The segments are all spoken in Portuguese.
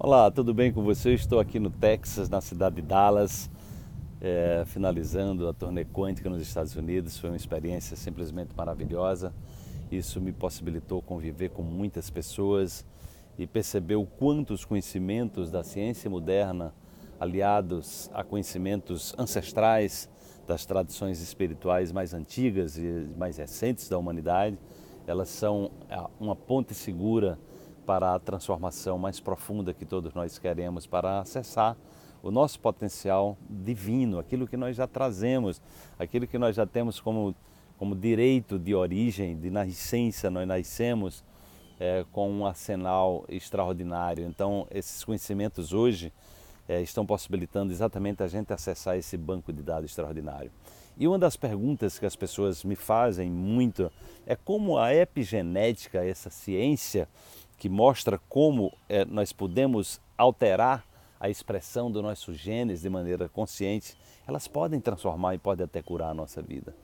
Olá, tudo bem com você? Estou aqui no Texas, na cidade de Dallas, é, finalizando a turnê quântica nos Estados Unidos. Foi uma experiência simplesmente maravilhosa. Isso me possibilitou conviver com muitas pessoas e perceber o quanto os conhecimentos da ciência moderna, aliados a conhecimentos ancestrais das tradições espirituais mais antigas e mais recentes da humanidade, elas são é, uma ponte segura para a transformação mais profunda que todos nós queremos, para acessar o nosso potencial divino, aquilo que nós já trazemos, aquilo que nós já temos como, como direito de origem, de nascença, nós nascemos é, com um arsenal extraordinário. Então, esses conhecimentos hoje é, estão possibilitando exatamente a gente acessar esse banco de dados extraordinário. E uma das perguntas que as pessoas me fazem muito é como a epigenética, essa ciência, que mostra como é, nós podemos alterar a expressão dos nossos genes de maneira consciente, elas podem transformar e podem até curar a nossa vida.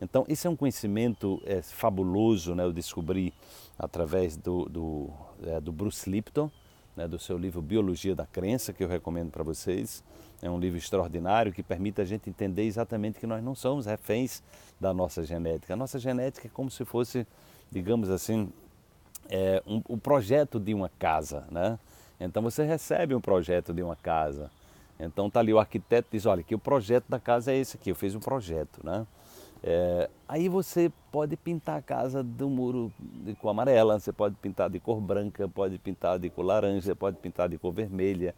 Então, esse é um conhecimento é, fabuloso, né? eu descobri através do, do, é, do Bruce Lipton, né? do seu livro Biologia da Crença, que eu recomendo para vocês. É um livro extraordinário que permite a gente entender exatamente que nós não somos reféns da nossa genética. A nossa genética é como se fosse, digamos assim, é, um, o projeto de uma casa, né? Então você recebe um projeto de uma casa. Então tá ali o arquiteto diz, olha, que o projeto da casa é esse aqui, eu fiz um projeto, né? É, aí você pode pintar a casa do muro de cor amarela, você pode pintar de cor branca, pode pintar de cor laranja, pode pintar de cor vermelha,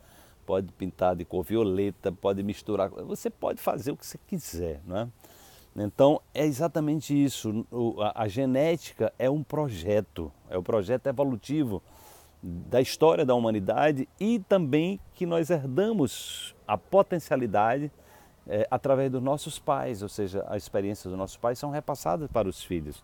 pode pintar de cor violeta, pode misturar. Você pode fazer o que você quiser, né? Então é exatamente isso. A genética é um projeto, é o um projeto evolutivo da história da humanidade e também que nós herdamos a potencialidade é, através dos nossos pais, ou seja, as experiências dos nossos pais são repassadas para os filhos,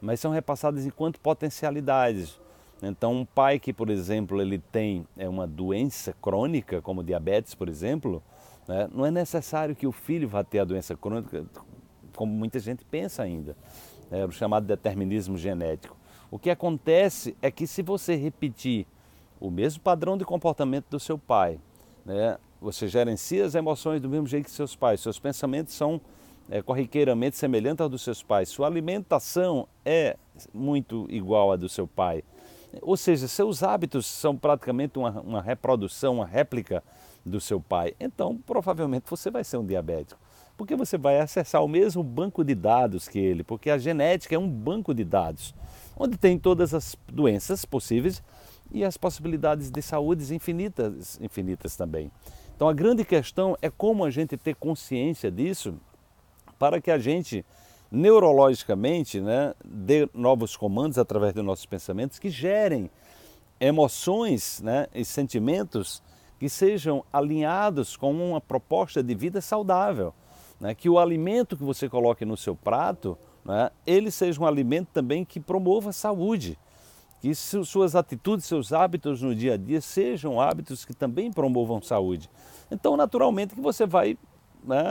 mas são repassadas enquanto potencialidades. Então, um pai que, por exemplo, ele tem é, uma doença crônica, como diabetes, por exemplo, né, não é necessário que o filho vá ter a doença crônica, como muita gente pensa ainda, é o chamado determinismo genético. O que acontece é que se você repetir o mesmo padrão de comportamento do seu pai, né, você gerencia as emoções do mesmo jeito que seus pais, seus pensamentos são é, corriqueiramente semelhantes aos dos seus pais, sua alimentação é muito igual à do seu pai. Ou seja, seus hábitos são praticamente uma, uma reprodução, uma réplica do seu pai. Então, provavelmente você vai ser um diabético porque você vai acessar o mesmo banco de dados que ele, porque a genética é um banco de dados onde tem todas as doenças possíveis e as possibilidades de saúdes infinitas, infinitas também. Então a grande questão é como a gente ter consciência disso para que a gente neurologicamente né, dê novos comandos através dos nossos pensamentos que gerem emoções né, e sentimentos que sejam alinhados com uma proposta de vida saudável né, que o alimento que você coloque no seu prato, né, ele seja um alimento também que promova a saúde. Que suas atitudes, seus hábitos no dia a dia sejam hábitos que também promovam saúde. Então, naturalmente, que você vai, né,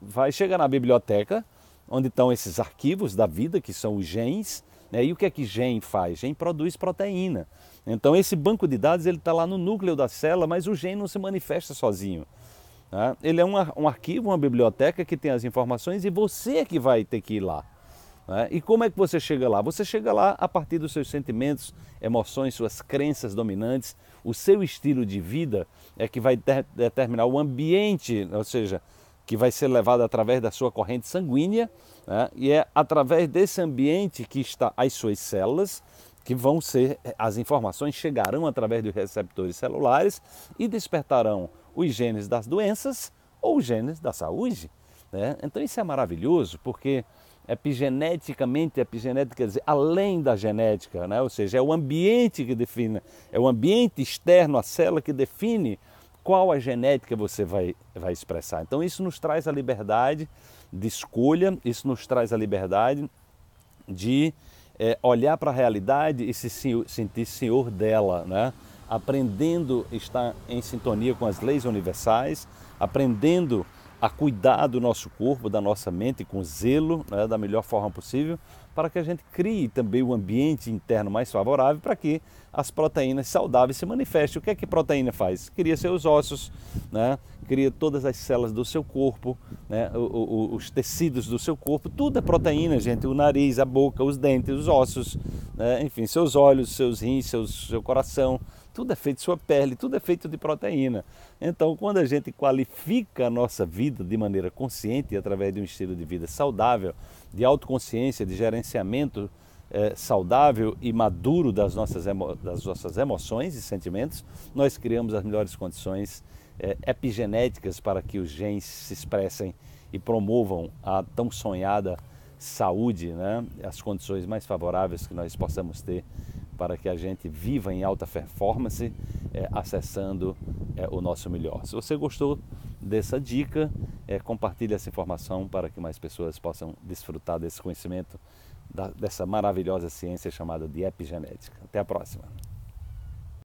vai chegar na biblioteca, onde estão esses arquivos da vida, que são os genes, né, e o que é que gene faz? Gene produz proteína. Então esse banco de dados ele está lá no núcleo da célula, mas o gene não se manifesta sozinho. Né? Ele é um, um arquivo, uma biblioteca que tem as informações e você é que vai ter que ir lá. Né? E como é que você chega lá? Você chega lá a partir dos seus sentimentos, emoções, suas crenças dominantes, o seu estilo de vida é que vai ter, determinar o ambiente, ou seja, que vai ser levado através da sua corrente sanguínea, né? e é através desse ambiente que está as suas células que vão ser eh, as informações chegarão através dos receptores celulares e despertarão os genes das doenças ou os genes da saúde. Né? Então isso é maravilhoso, porque epigeneticamente, epigenética quer dizer além da genética, né? ou seja, é o ambiente que define, é o ambiente externo à célula que define qual a genética você vai, vai expressar. Então isso nos traz a liberdade de escolha, isso nos traz a liberdade de é, olhar para a realidade e se sentir senhor dela, né? aprendendo a estar em sintonia com as leis universais, aprendendo a cuidar do nosso corpo, da nossa mente com zelo, né, da melhor forma possível, para que a gente crie também o um ambiente interno mais favorável para que as proteínas saudáveis se manifestem. O que é que proteína faz? Cria seus ossos, né, cria todas as células do seu corpo, né, os tecidos do seu corpo, tudo é proteína, gente. O nariz, a boca, os dentes, os ossos, né, enfim, seus olhos, seus rins, seus, seu coração, tudo é feito de sua pele, tudo é feito de proteína. Então, quando a gente qualifica a nossa vida de maneira consciente, através de um estilo de vida saudável, de autoconsciência, de gerenciamento é, saudável e maduro das nossas, emo das nossas emoções e sentimentos, nós criamos as melhores condições é, epigenéticas para que os genes se expressem e promovam a tão sonhada saúde, né? as condições mais favoráveis que nós possamos ter para que a gente viva em alta performance, é, acessando é, o nosso melhor. Se você gostou dessa dica, é, compartilhe essa informação para que mais pessoas possam desfrutar desse conhecimento, da, dessa maravilhosa ciência chamada de epigenética. Até a próxima!